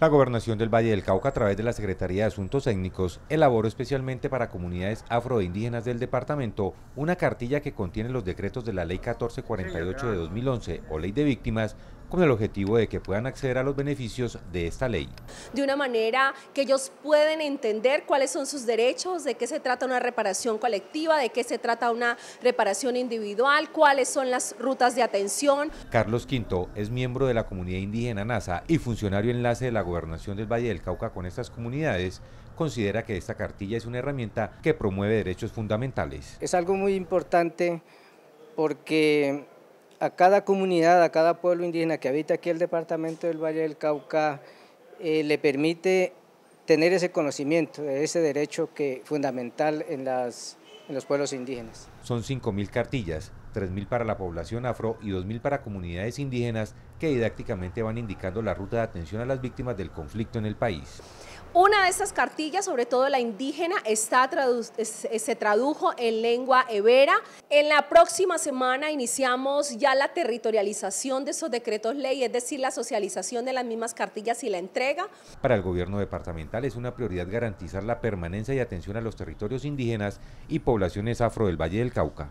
La Gobernación del Valle del Cauca, a través de la Secretaría de Asuntos Técnicos, elaboró especialmente para comunidades afroindígenas del departamento una cartilla que contiene los decretos de la Ley 1448 de 2011 o Ley de Víctimas con el objetivo de que puedan acceder a los beneficios de esta ley. De una manera que ellos pueden entender cuáles son sus derechos, de qué se trata una reparación colectiva, de qué se trata una reparación individual, cuáles son las rutas de atención. Carlos Quinto es miembro de la comunidad indígena NASA y funcionario enlace de la gobernación del Valle del Cauca con estas comunidades considera que esta cartilla es una herramienta que promueve derechos fundamentales. Es algo muy importante porque a cada comunidad, a cada pueblo indígena que habita aquí el departamento del Valle del Cauca, eh, le permite tener ese conocimiento, ese derecho que fundamental en, en los pueblos indígenas. Son 5.000 cartillas, 3.000 para la población afro y 2.000 para comunidades indígenas que didácticamente van indicando la ruta de atención a las víctimas del conflicto en el país. Una de esas cartillas, sobre todo la indígena, está eh, se tradujo en lengua hebera. En la próxima semana iniciamos ya la territorialización de esos decretos ley, es decir, la socialización de las mismas cartillas y la entrega. Para el gobierno departamental es una prioridad garantizar la permanencia y atención a los territorios indígenas y poblaciones afro del Valle del Cauca.